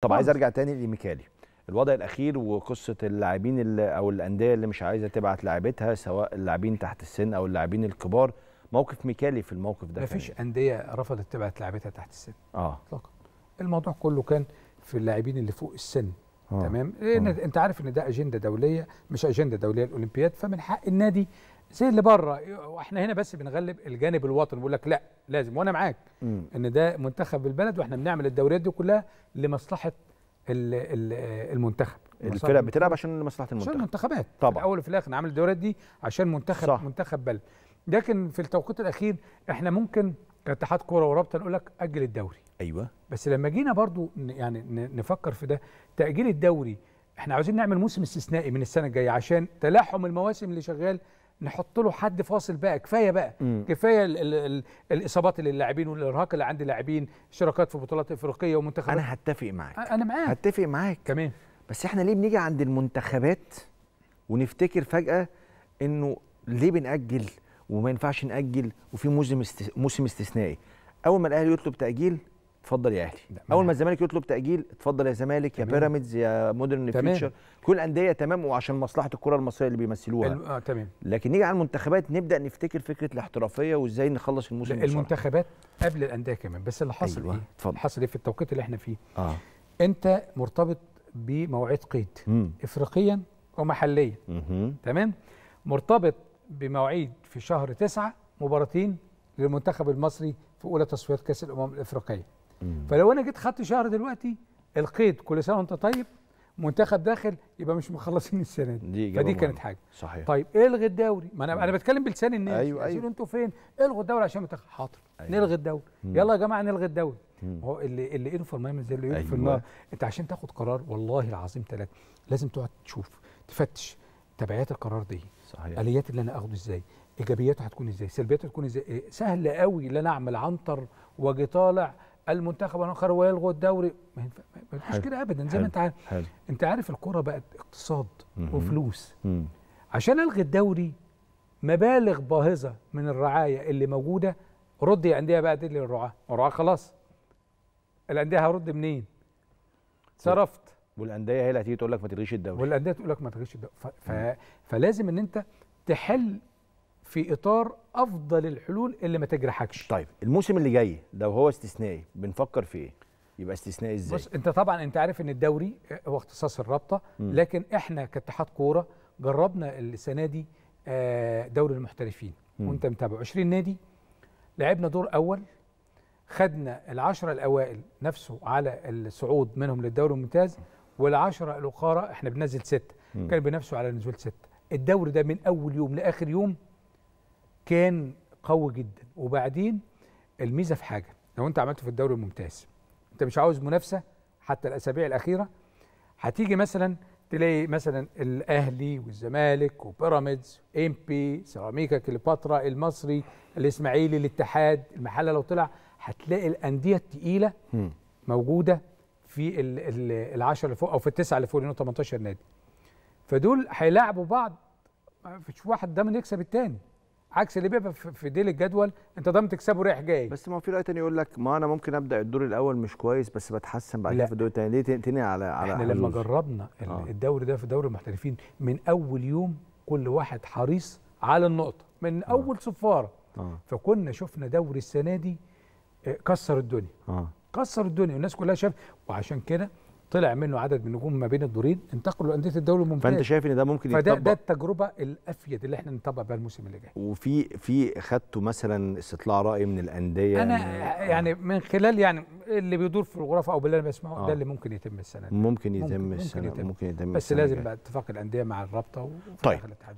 طب عايز ارجع تاني لميكالي الوضع الاخير وقصه اللاعبين اللي او الانديه اللي مش عايزه تبعت لاعبتها سواء اللاعبين تحت السن او اللاعبين الكبار موقف ميكالي في الموقف ده مفيش كان. إيه؟ انديه رفضت تبعت لاعبتها تحت السن اه اطلاقا الموضوع كله كان في اللاعبين اللي فوق السن آه. تمام آه. انت عارف ان ده اجنده دوليه مش اجنده دوليه الاولمبياد فمن حق النادي زي اللي بره واحنا هنا بس بنغلب الجانب الوطني بيقول لك لا لازم وانا معاك ان ده منتخب البلد واحنا بنعمل الدوريات دي كلها لمصلحه الـ الـ المنتخب الفرق بتلعب عشان مصلحه المنتخب عشان المنتخبات طبعا في الاول وفي الاخر نعمل الدوريات دي عشان منتخب صح. منتخب بلد لكن في التوقيت الاخير احنا ممكن كاتحاد كوره ورابطه نقول لك اجل الدوري ايوه بس لما جينا برضو يعني نفكر في ده تاجيل الدوري احنا عاوزين نعمل موسم استثنائي من السنه الجايه عشان تلاحم المواسم اللي شغال نحط له حد فاصل بقى كفايه بقى مم. كفايه الـ الـ الـ الاصابات اللي اللاعبين والارهاق اللي عند اللاعبين اشتراكات في بطولات افريقيه ومنتخبات انا هتفق معاك انا معاك هتفق معاك تمام بس احنا ليه بنيجي عند المنتخبات ونفتكر فجاه انه ليه بنأجل وما ينفعش نأجل وفي موسم موسم استثنائي اول ما الاهلي يطلب تأجيل اتفضل يا اهلي اول ما الزمالك يطلب تاجيل اتفضل يا زمالك يا بيراميدز يا مودرن فيوتشر كل الانديه تمام وعشان مصلحه الكره المصريه اللي بيمثلوها الم... آه تمام لكن نيجي على المنتخبات نبدا نفتكر فكره الاحترافيه وازاي نخلص الموسم بسرعه المنتخبات قبل الانديه كمان بس اللي حصل أيوة. ايه اتفضل. حصل ايه في التوقيت اللي احنا فيه اه انت مرتبط بمواعيد قيد مم. افريقيا ومحليا تمام مرتبط بمواعيد في شهر تسعة مباراتين للمنتخب المصري في اولى تصفيات كاس الامم الافريقيه فلو انا جيت خدت شهر دلوقتي القيد كل سنه وانت طيب منتخب داخل يبقى مش مخلصين السنه دي, دي فدي كانت حاجه صحيح طيب الغي الدوري ما انا مم. انا بتكلم بلسان الناس ايوه ايوه انتوا فين الغوا الدوري عشان منتخب حاضر أيوة. نلغي الدوري يلا يا جماعه نلغي الدوري هو اللي اللي ايده في الميه زي اللي ايده في النار انت عشان تاخد قرار والله العظيم ثلاثه لازم تقعد تشوف تفتش تبعيات القرار دي صحيح اليات اللي انا اخده ازاي ايجابياته هتكون ازاي سلبياته هتكون ازاي إيه؟ سهل قوي ان انا اعمل عنتر واجي طالع المنتخب الاخر ويلغوا الدوري ما فيش كده ابدا زي ما انت عارف حل. انت عارف الكوره بقت اقتصاد مم. وفلوس مم. عشان الغي الدوري مبالغ باهظه من الرعايه اللي موجوده رد الانديه بقى دي للرعاه الرعاه خلاص الانديه هرد منين صرفت والانديه هي اللي هتيجي تقول لك ما تلغيش الدوري والانديه تقول لك ما تلغيش الدوري ف... ف... فلازم ان انت تحل في اطار افضل الحلول اللي ما تجرحكش طيب الموسم اللي جاي لو هو استثنائي بنفكر في ايه يبقى استثنائي ازاي بص انت طبعا انت عارف ان الدوري آه، هو اختصاص الرابطه لكن احنا كاتحاد كوره جربنا السنه دي آه، دوري المحترفين وانت متابع 20 نادي لعبنا دور اول خدنا العشرة الأوائل نفسه على الصعود منهم للدوري الممتاز والعشرة الأخرى احنا بننزل ستة كانوا بينافسوا على نزول ستة الدوري ده من أول يوم لآخر يوم كان قوي جدا وبعدين الميزه في حاجه لو انت عملته في الدوري الممتاز انت مش عاوز منافسه حتى الاسابيع الاخيره هتيجي مثلا تلاقي مثلا الاهلي والزمالك وبيراميدز ام بي سيراميكا كليوباترا المصري الاسماعيلي الاتحاد المحله لو طلع هتلاقي الانديه الثقيله موجوده في ال10 اللي فوق او في التسعه اللي فوق لانه 18 نادي فدول هيلاعبوا بعض ما فيش واحد من يكسب الثاني عكس اللي بيبقى في ديل الجدول انت ضامن تكسبه رايح جاي بس ما هو في رأي تاني يقول لك ما انا ممكن ابدا الدور الاول مش كويس بس بتحسن بعد كده في الدور الثاني ليه تقني على على احنا لما جربنا آه. الدوري ده في دوري المحترفين من اول يوم كل واحد حريص على النقطه من آه. اول صفاره آه. فكنا شفنا دوري السنه دي آه، كسر الدنيا آه. كسر الدنيا والناس كلها شافت وعشان كده طلع منه عدد من النجوم ما بين الدورين انتقلوا لانديه الدوري الممتاز فانت شايف ان ده ممكن يتطبق فده ده التجربه الافيد اللي احنا نطبق بها الموسم اللي جاي وفي في خدتوا مثلا استطلاع راي من الانديه انا يعني, يعني من خلال يعني اللي بيدور في الغرفه او باللي انا بسمعه آه. ده اللي ممكن يتم السنه دي ممكن يتم ممكن السنه ممكن يتم, ممكن يتم بس السنة لازم بقى اتفاق الانديه مع الرابطه طيب